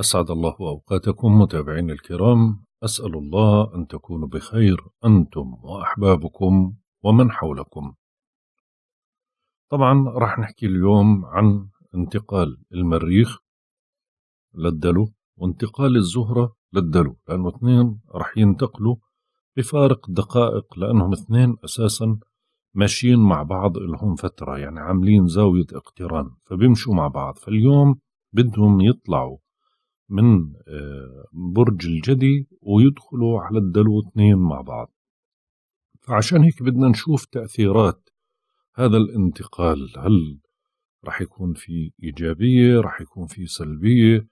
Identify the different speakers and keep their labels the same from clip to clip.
Speaker 1: أسعد الله أوقاتكم متابعين الكرام أسأل الله أن تكونوا بخير أنتم وأحبابكم ومن حولكم طبعا راح نحكي اليوم عن انتقال المريخ للدلو وانتقال الزهرة للدلو لأنه اثنين راح ينتقلوا بفارق دقائق لأنهم اثنين أساسا ماشيين مع بعض لهم فترة يعني عاملين زاوية اقتران فبيمشوا مع بعض فاليوم بدهم يطلعوا من آه، برج الجدي ويدخلوا على الدلو اثنين مع بعض فعشان هيك بدنا نشوف تأثيرات هذا الانتقال هل رح يكون في إيجابية رح يكون في سلبية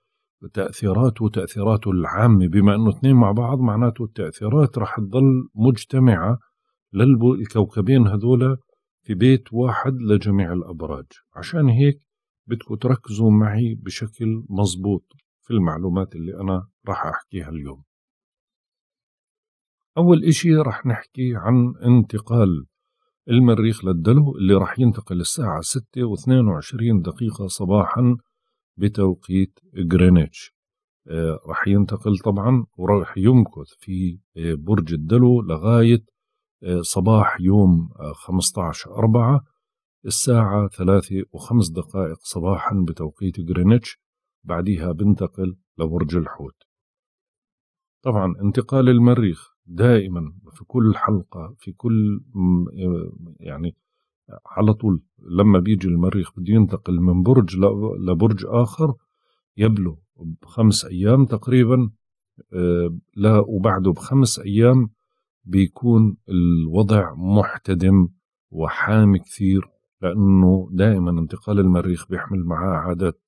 Speaker 1: تأثيراته تأثيراته العامة بما أنه اثنين مع بعض معناته التأثيرات رح تظل مجتمعة للكوكبين هذولا في بيت واحد لجميع الأبراج عشان هيك بدكم تركزوا معي بشكل مظبوط في المعلومات اللي أنا راح أحكيها اليوم أول إشي راح نحكي عن انتقال المريخ للدلو اللي راح ينتقل الساعة 6 و22 دقيقة صباحا بتوقيت جرينتش آه راح ينتقل طبعا وراح يمكث في آه برج الدلو لغاية آه صباح يوم 15 آه، أربعة الساعة 3 و5 دقائق صباحا بتوقيت جرينتش بعديها بنتقل لبرج الحوت طبعا انتقال المريخ دائما في كل حلقة في كل يعني على طول لما بيجي المريخ بده ينتقل من برج لبرج آخر يبلو بخمس أيام تقريبا آه، لا وبعده بخمس أيام بيكون الوضع محتدم وحامي كثير لأنه دائما انتقال المريخ بيحمل معاه عادات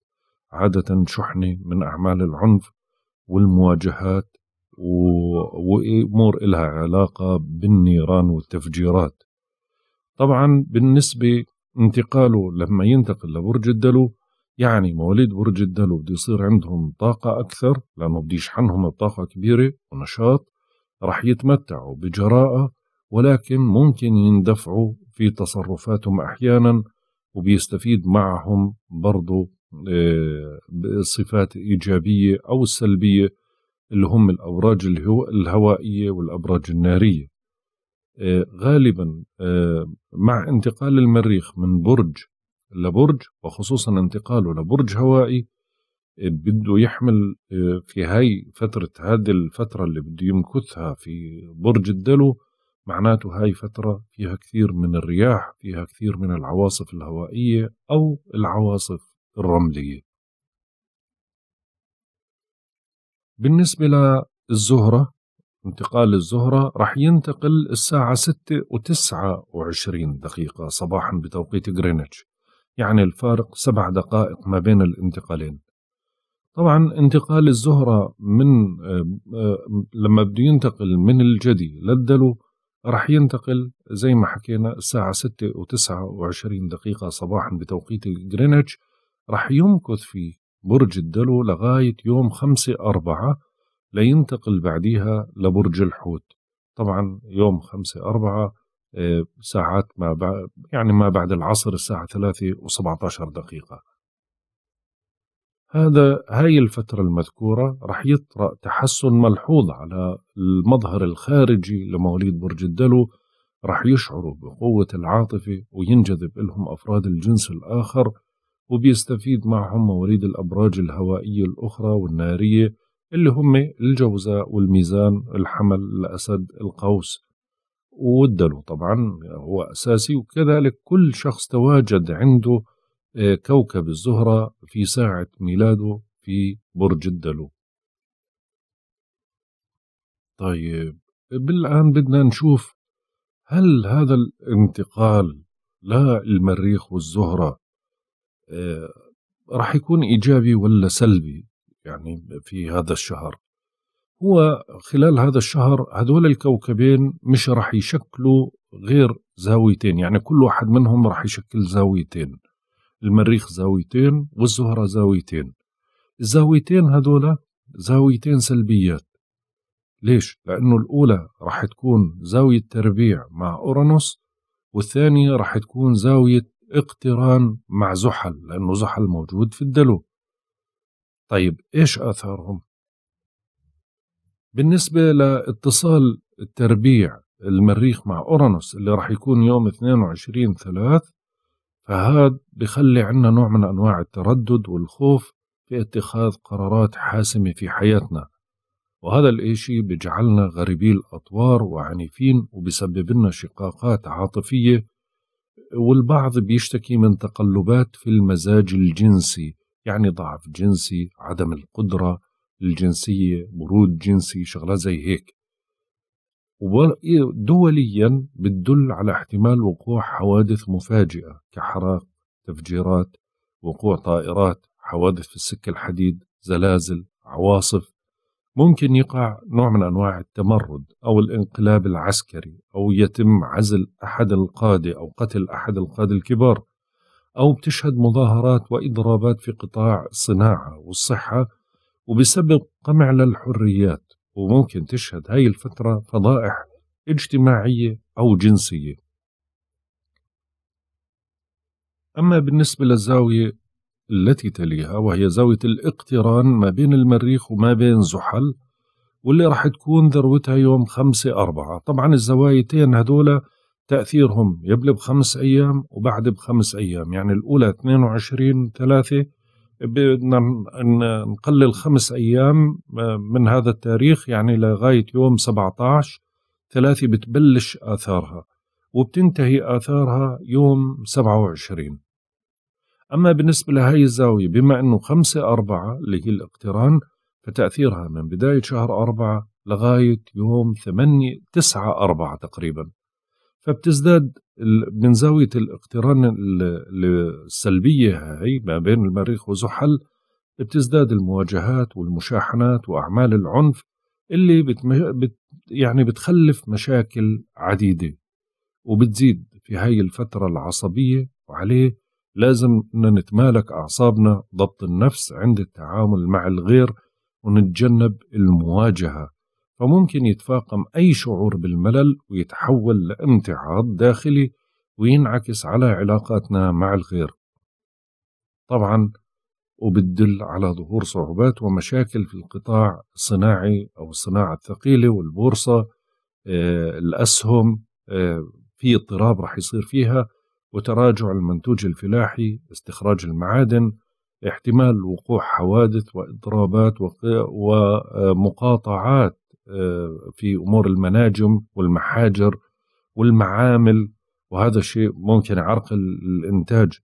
Speaker 1: عادة شحنة من أعمال العنف والمواجهات وأمور إلها علاقة بالنيران والتفجيرات طبعا بالنسبة انتقاله لما ينتقل لبرج الدلو يعني مواليد برج الدلو بده يصير عندهم طاقة أكثر لأنه بده يشحنهم الطاقة كبيرة ونشاط رح يتمتعوا بجراءة ولكن ممكن يندفعوا في تصرفاتهم أحيانا وبيستفيد معهم برضو صفات إيجابية أو سلبية اللي هم الأبراج الهوائية والأبراج النارية آه، غالبا آه، مع انتقال المريخ من برج لبرج وخصوصا انتقاله لبرج هوائي بده يحمل آه، في هاي فترة هذه الفترة اللي بده يمكثها في برج الدلو معناته هاي فترة فيها كثير من الرياح فيها كثير من العواصف الهوائية أو العواصف الرملية بالنسبة للزهرة انتقال الزهرة رح ينتقل الساعة ستة وتسعة وعشرين دقيقة صباحا بتوقيت غرينتش يعني الفارق سبع دقائق ما بين الانتقالين طبعا انتقال الزهرة من آه، لما بده ينتقل من الجدي للدلو رح ينتقل زي ما حكينا الساعة ستة وتسعة وعشرين دقيقة صباحا بتوقيت غرينتش رح يمكث في برج الدلو لغاية يوم خمسة أربعة لينتقل بعديها لبرج الحوت طبعا يوم خمسة أربعة آه، ساعات ما بعد يعني ما بعد العصر الساعة ثلاثة وسبعة عشر دقيقة هذا هاي الفترة المذكورة رح يطرأ تحسن ملحوظ على المظهر الخارجي لمواليد برج الدلو رح يشعروا بقوة العاطفة وينجذب لهم أفراد الجنس الآخر وبيستفيد معهم مواليد الأبراج الهوائية الأخرى والنارية اللي هم الجوزاء والميزان الحمل الأسد القوس والدلو طبعا هو أساسي وكذلك كل شخص تواجد عنده آه، كوكب الزهرة في ساعة ميلاده في برج الدلو طيب بالآن بدنا نشوف هل هذا الانتقال لا المريخ والزهرة آه، راح يكون إيجابي ولا سلبي يعني في هذا الشهر هو خلال هذا الشهر هذول الكوكبين مش راح يشكلوا غير زاويتين يعني كل واحد منهم راح يشكل زاويتين المريخ زاويتين والزهرة زاويتين الزاويتين هذولا زاويتين سلبيات ليش؟ لأنه الأولى راح تكون زاوية تربيع مع أورانوس والثانية راح تكون زاوية اقتران مع زحل لأنه زحل موجود في الدلو طيب إيش آثارهم؟ بالنسبة لاتصال التربيع المريخ مع أورانوس اللي راح يكون يوم 22 ثلاث فهذا بخلي عنا نوع من أنواع التردد والخوف في اتخاذ قرارات حاسمة في حياتنا وهذا الإشي بجعلنا غريبي الأطوار وعنيفين وبسبب لنا شقاقات عاطفية والبعض بيشتكي من تقلبات في المزاج الجنسي يعني ضعف جنسي عدم القدرة الجنسية برود جنسي شغلات زي هيك ودوليا بتدل على احتمال وقوع حوادث مفاجئة كحرائق تفجيرات وقوع طائرات حوادث في السكة الحديد زلازل عواصف ممكن يقع نوع من أنواع التمرد أو الانقلاب العسكري أو يتم عزل أحد القادة أو قتل أحد القادة الكبار أو بتشهد مظاهرات وإضرابات في قطاع الصناعة والصحة وبسبب قمع للحريات وممكن تشهد هاي الفترة فضائح اجتماعية أو جنسية أما بالنسبة للزاوية التي تليها وهي زاوية الاقتران ما بين المريخ وما بين زحل واللي راح تكون ذروتها يوم خمسة أربعة طبعا الزوايتين هذولا تأثيرهم يبلغ بخمس أيام وبعد بخمس أيام يعني الأولى 22 3 بدنا نقلل خمس أيام آه، من هذا التاريخ يعني لغاية يوم 17 ثلاثة بتبلش آثارها وبتنتهي آثارها يوم 27 أما بالنسبة لهي الزاوية بما أنه خمسة أربعة اللي هي الاقتران فتأثيرها من بداية شهر أربعة لغاية يوم ثمانية تسعة أربعة تقريبا فبتزداد من زاوية الاقتران السلبية هي ما بين المريخ وزحل بتزداد المواجهات والمشاحنات وأعمال العنف اللي بتمش... بت... يعني بتخلف مشاكل عديدة وبتزيد في هاي الفترة العصبية وعليه لازم نتمالك أعصابنا ضبط النفس عند التعامل مع الغير ونتجنب المواجهة فممكن يتفاقم أي شعور بالملل ويتحول لامتعاض داخلي وينعكس على علاقاتنا مع الغير طبعا وبتدل على ظهور صعوبات ومشاكل في القطاع الصناعي أو الصناعة الثقيلة والبورصة آه، الأسهم آه، في اضطراب رح يصير فيها وتراجع المنتوج الفلاحي استخراج المعادن احتمال وقوع حوادث واضرابات ومقاطعات آه، في امور المناجم والمحاجر والمعامل وهذا الشيء ممكن يعرقل الانتاج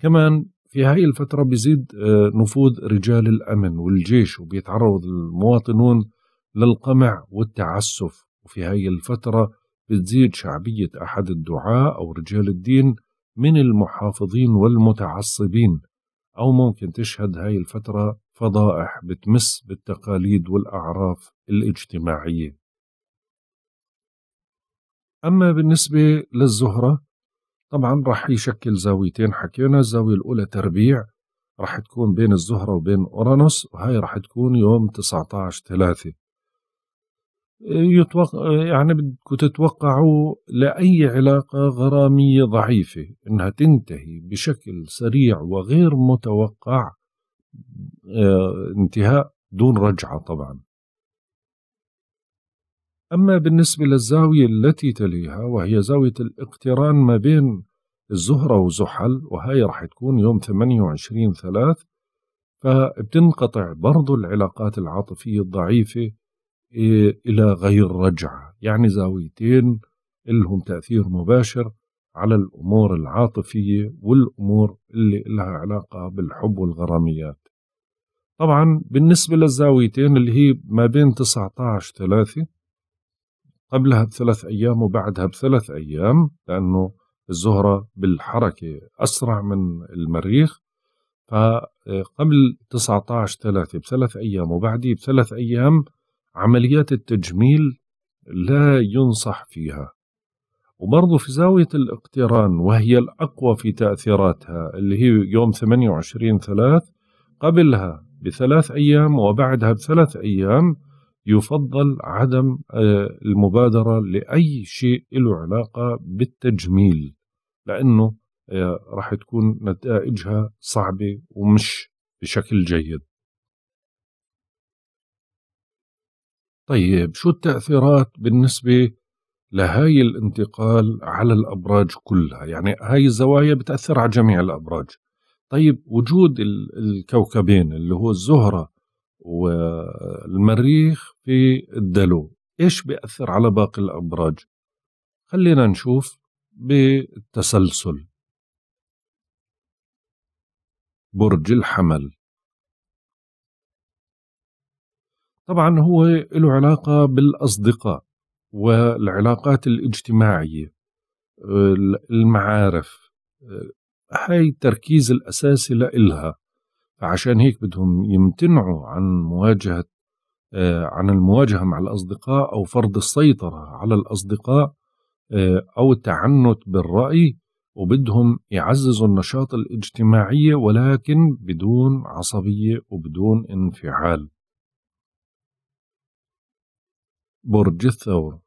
Speaker 1: كمان في هاي الفترة بيزيد آه، نفوذ رجال الأمن والجيش وبيتعرض المواطنون للقمع والتعسف وفي هاي الفترة بتزيد شعبية أحد الدعاة أو رجال الدين من المحافظين والمتعصبين أو ممكن تشهد هاي الفترة فضائح بتمس بالتقاليد والأعراف الاجتماعية أما بالنسبة للزهرة طبعا رح يشكل زاويتين حكينا الزاوية الأولى تربيع رح تكون بين الزهرة وبين أورانوس وهاي رح تكون يوم 19 3 يتوقع يعني بدكم تتوقعوا لأي علاقة غرامية ضعيفة إنها تنتهي بشكل سريع وغير متوقع آه، انتهاء دون رجعة طبعا أما بالنسبة للزاوية التي تليها وهي زاوية الاقتران ما بين الزهرة وزحل وهي راح تكون يوم 28 ثلاث فبتنقطع برضو العلاقات العاطفية الضعيفة إلى غير رجعة يعني زاويتين لهم تأثير مباشر على الأمور العاطفية والأمور اللي لها علاقة بالحب والغراميات طبعا بالنسبة للزاويتين اللي هي ما بين 19 ثلاثة قبلها بثلاث أيام وبعدها بثلاث أيام لأنه الزهرة بالحركة أسرع من المريخ فقبل 19 ثلاثة بثلاث أيام وبعديه بثلاث أيام عمليات التجميل لا ينصح فيها وبرضه في زاوية الاقتران وهي الأقوى في تأثيراتها اللي هي يوم 28 ثلاث قبلها بثلاث أيام وبعدها بثلاث أيام يفضل عدم آه، المبادرة لأي شيء له علاقة بالتجميل لأنه آه، راح تكون نتائجها صعبة ومش بشكل جيد طيب شو التأثيرات بالنسبة لهاي الانتقال على الأبراج كلها يعني هاي الزوايا بتأثر على جميع الأبراج طيب وجود الكوكبين اللي هو الزهرة والمريخ في الدلو إيش بيأثر على باقي
Speaker 2: الأبراج خلينا نشوف بالتسلسل برج الحمل طبعا هو له علاقة بالأصدقاء
Speaker 1: والعلاقات الاجتماعية آه، المعارف آه، هاي التركيز الأساسي لإلها فعشان هيك بدهم يمتنعوا عن مواجهة آه، عن المواجهة مع الأصدقاء أو فرض السيطرة على الأصدقاء أو التعنت بالرأي وبدهم يعززوا النشاط الاجتماعي ولكن بدون عصبية وبدون
Speaker 2: انفعال برج الثور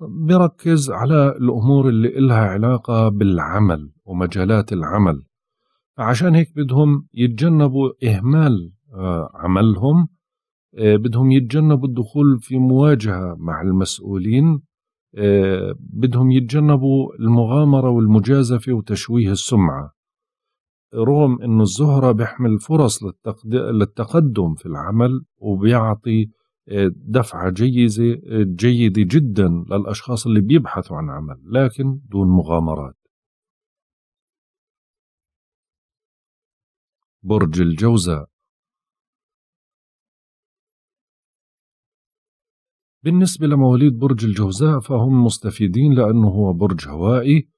Speaker 1: بركز على الأمور اللي إلها علاقة بالعمل ومجالات العمل فعشان هيك بدهم يتجنبوا إهمال آه، عملهم آه، بدهم يتجنبوا الدخول في مواجهة مع المسؤولين آه، بدهم يتجنبوا المغامرة والمجازفة وتشويه السمعة رغم انه الزهرة بيحمل فرص للتقدم في العمل وبيعطي آه، دفعة جيزة آه، جيدة جدا للأشخاص اللي
Speaker 2: بيبحثوا عن عمل لكن دون مغامرات برج الجوزاء بالنسبة لمواليد برج الجوزاء فهم
Speaker 1: مستفيدين لأنه هو برج هوائي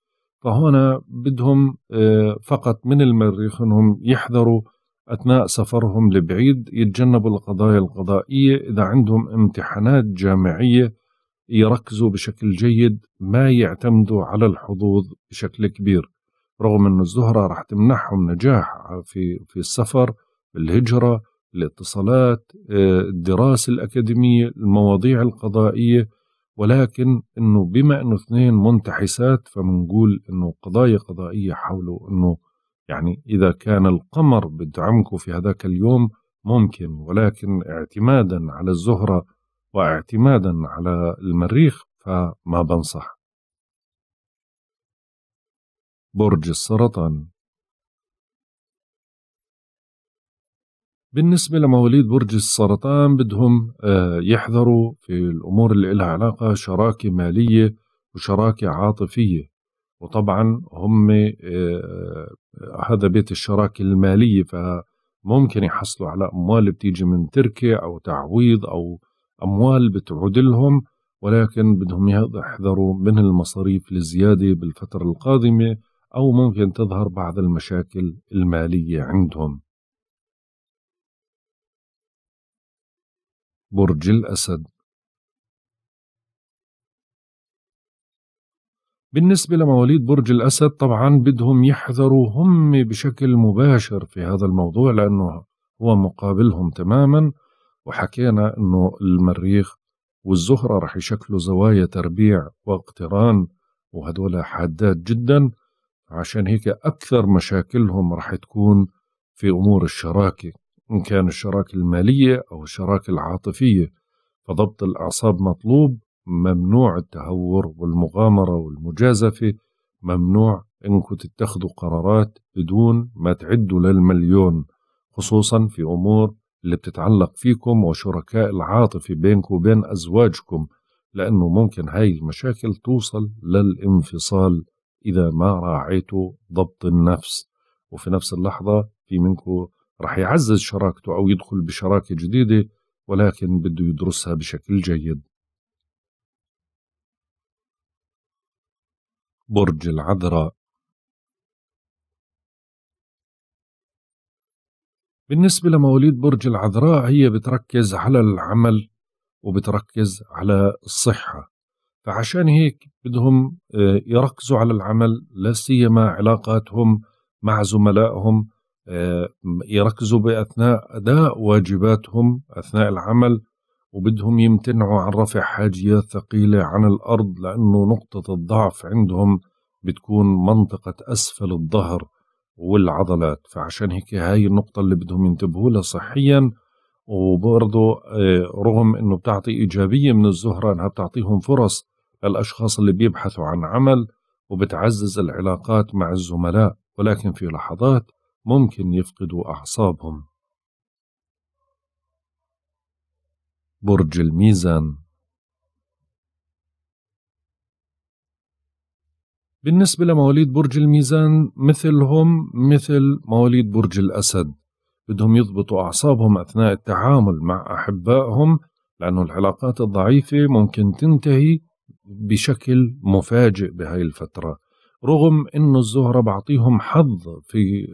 Speaker 1: فهنا بدهم آه، فقط من المريخ انهم يحذروا اثناء سفرهم لبعيد يتجنبوا القضايا القضائيه اذا عندهم امتحانات جامعيه يركزوا بشكل جيد ما يعتمدوا على الحظوظ بشكل كبير رغم أن الزهرة راح تمنحهم نجاح في, في السفر الهجرة الاتصالات آه، الدراسة الأكاديمية المواضيع القضائية ولكن انه بما انه اثنين منتحسات فمنقول انه قضايا قضائيه حوله انه يعني اذا كان القمر بدعمكم في هذاك اليوم ممكن ولكن اعتمادا على الزهره واعتمادا على المريخ فما بنصح
Speaker 2: برج السرطان بالنسبة لمواليد برج السرطان
Speaker 1: بدهم آه، يحذروا في الأمور اللي لها علاقة شراكة مالية وشراكة عاطفية وطبعا هم آه، آه، هذا بيت الشراكة المالية فممكن يحصلوا على أموال بتيجي من تركة أو تعويض أو أموال بتعود لهم ولكن بدهم يحذروا من المصاريف الزيادة بالفترة القادمة أو ممكن تظهر بعض المشاكل
Speaker 2: المالية عندهم برج الأسد
Speaker 1: بالنسبة لمواليد برج الأسد طبعا بدهم يحذروا هم بشكل مباشر في هذا الموضوع لأنه هو مقابلهم تماما وحكينا أنه المريخ والزهرة رح يشكلوا زوايا تربيع واقتران وهدول حادات جدا عشان هيك أكثر مشاكلهم رح تكون في أمور الشراكة إن كان الشراكة المالية أو الشراكة العاطفية فضبط الأعصاب مطلوب ممنوع التهور والمغامرة والمجازفة ممنوع إنكم تتخذوا قرارات بدون ما تعدوا للمليون خصوصا في أمور اللي بتتعلق فيكم وشركاء العاطفة بينكم وبين أزواجكم لأنه ممكن هاي المشاكل توصل للانفصال إذا ما راعيتوا ضبط النفس وفي نفس اللحظة في منكم رح يعزز شراكته أو يدخل بشراكة جديدة
Speaker 2: ولكن بده يدرسها بشكل جيد برج العذراء بالنسبة لمواليد برج العذراء هي بتركز
Speaker 1: على العمل وبتركز على الصحة فعشان هيك بدهم آه، يركزوا على العمل لا سيما علاقاتهم مع زملائهم آه، يركزوا باثناء اداء واجباتهم اثناء العمل وبدهم يمتنعوا عن رفع حاجيات ثقيله عن الارض لانه نقطه الضعف عندهم بتكون منطقه اسفل الظهر والعضلات فعشان هيك هاي النقطة اللي بدهم ينتبهوا لها صحيا وبرضه آه، رغم انه بتعطي ايجابية من الزهرة انها بتعطيهم فرص للاشخاص اللي بيبحثوا عن عمل وبتعزز العلاقات مع الزملاء ولكن في لحظات
Speaker 2: ممكن يفقدوا أعصابهم برج الميزان
Speaker 1: بالنسبة لمواليد برج الميزان مثلهم مثل مواليد برج الأسد بدهم يضبطوا أعصابهم أثناء التعامل مع أحبائهم لأنه العلاقات الضعيفة ممكن تنتهي بشكل مفاجئ بهاي الفترة رغم انه الزهرة بعطيهم حظ في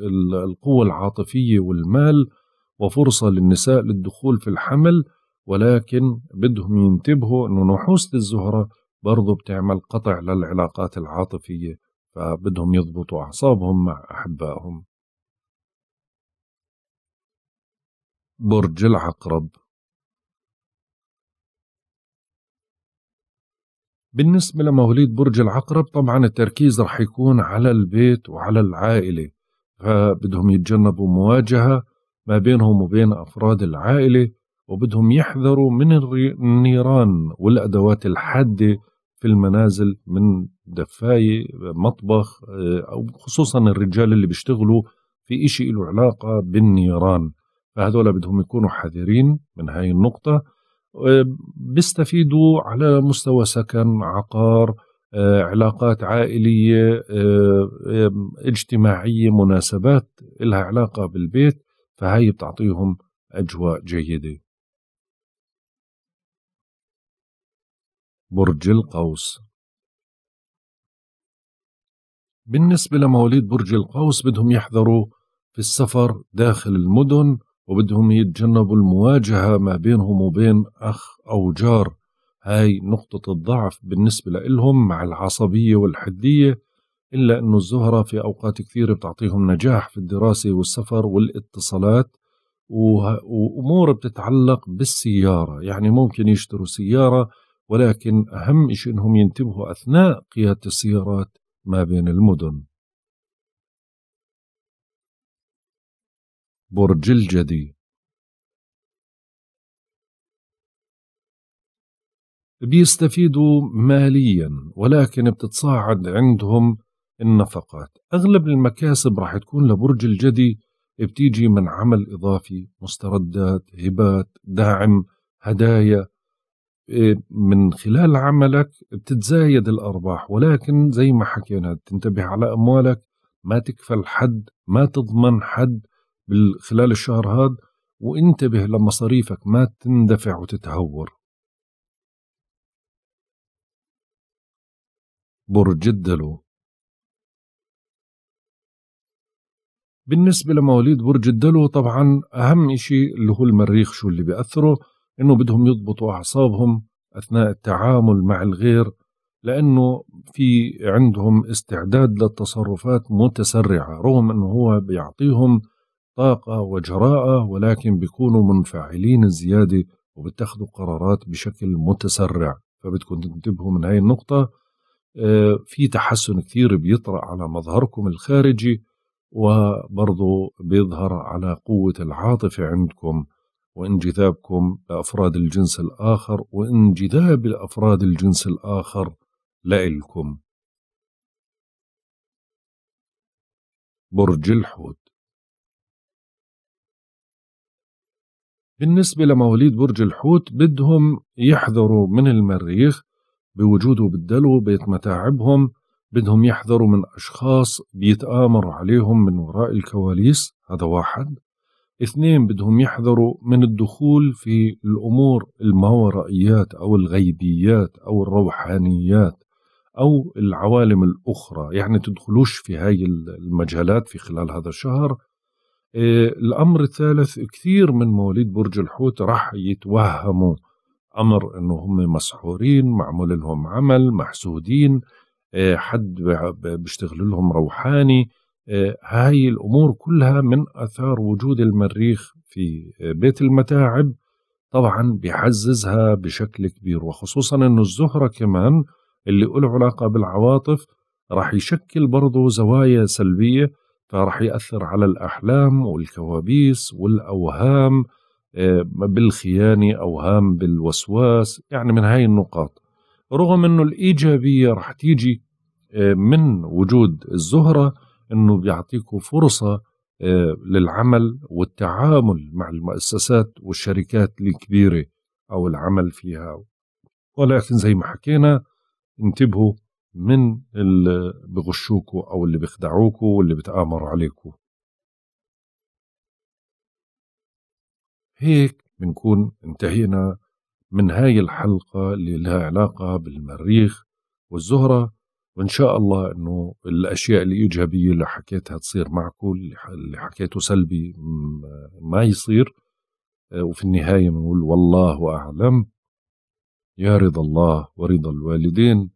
Speaker 1: القوة العاطفية والمال وفرصة للنساء للدخول في الحمل ولكن بدهم ينتبهوا انه نحوسة الزهرة برضو بتعمل قطع للعلاقات العاطفية فبدهم يضبطوا أعصابهم مع أحبائهم
Speaker 2: برج العقرب بالنسبة لمواليد
Speaker 1: برج العقرب طبعا التركيز رح يكون على البيت وعلى العائلة فبدهم يتجنبوا مواجهة ما بينهم وبين أفراد العائلة وبدهم يحذروا من النيران والأدوات الحادة في المنازل من دفاية مطبخ آه، أو خصوصا الرجال اللي بيشتغلوا في إشي له علاقة بالنيران فهذول بدهم يكونوا حذرين من هاي النقطة بيستفيدوا على مستوى سكن عقار آه، علاقات عائلية آه، اجتماعية مناسبات
Speaker 2: لها علاقة بالبيت فهي بتعطيهم أجواء جيدة برج القوس بالنسبة لمواليد برج القوس بدهم يحذروا
Speaker 1: في السفر داخل المدن وبدهم يتجنبوا المواجهة ما بينهم وبين أخ أو جار هاي نقطة الضعف بالنسبة لإلهم مع العصبية والحدية إلا أنه الزهرة في أوقات كثيرة بتعطيهم نجاح في الدراسة والسفر والاتصالات وأمور بتتعلق بالسيارة يعني ممكن يشتروا سيارة ولكن أهم شيء أنهم ينتبهوا أثناء
Speaker 2: قيادة السيارات ما بين المدن برج الجدي بيستفيدوا ماليا
Speaker 1: ولكن بتتصاعد عندهم النفقات أغلب المكاسب راح تكون لبرج الجدي بتيجي من عمل إضافي مستردات هبات دعم هدايا إيه، من خلال عملك بتتزايد الأرباح ولكن زي ما حكينا تنتبه على أموالك ما تكفل حد ما تضمن حد خلال الشهر هذا وانتبه لمصاريفك ما
Speaker 2: تندفع وتتهور برج الدلو
Speaker 1: بالنسبة لمواليد برج الدلو طبعا أهم إشي اللي هو المريخ شو اللي بيأثره إنه بدهم يضبطوا أعصابهم أثناء التعامل مع الغير لأنه في عندهم استعداد للتصرفات متسرعة رغم أنه هو بيعطيهم طاقة وجراءة ولكن بيكونوا منفعلين زيادة وبتاخذوا قرارات بشكل متسرع فبدكم تنتبهوا من هاي النقطة آه، في تحسن كثير بيطرأ على مظهركم الخارجي وبرضه بيظهر على قوة العاطفة عندكم وانجذابكم لأفراد الجنس الآخر وانجذاب الأفراد الجنس الآخر
Speaker 2: لإلكم برج الحوت بالنسبة لمواليد برج
Speaker 1: الحوت بدهم يحذروا من المريخ بوجوده بالدلو بيت متاعبهم بدهم يحذروا من أشخاص بيتآمروا عليهم من وراء الكواليس هذا واحد اثنين بدهم يحذروا من الدخول في الأمور الماورائيات أو الغيبيات أو الروحانيات أو العوالم الأخرى يعني تدخلوش في هاي المجالات في خلال هذا الشهر إيه، الأمر الثالث كثير من مواليد برج الحوت راح يتوهموا أمر أنه هم مسحورين معمول لهم عمل محسودين إيه، حد بيشتغل لهم روحاني إيه، هاي الأمور كلها من أثار وجود المريخ في بيت المتاعب طبعا بيعززها بشكل كبير وخصوصا أنه الزهرة كمان اللي له علاقة بالعواطف راح يشكل برضه زوايا سلبية فراح يأثر على الأحلام والكوابيس والأوهام آه، بالخيانة أوهام بالوسواس يعني من هاي النقاط رغم أنه الإيجابية رح تيجي آه، من وجود الزهرة أنه بيعطيكوا فرصة آه، للعمل والتعامل مع المؤسسات والشركات الكبيرة أو العمل فيها ولكن زي ما حكينا انتبهوا
Speaker 2: من اللي بغشوكوا أو اللي بيخدعوكوا واللي بتآمروا عليكوا هيك بنكون
Speaker 1: انتهينا من هاي الحلقة اللي لها علاقة بالمريخ والزهرة وإن شاء الله أنه الأشياء الإيجابية اللي حكيتها تصير معكم اللي حكيته سلبي ما يصير آه، وفي النهاية بنقول والله أعلم يا رضا الله ورضا الوالدين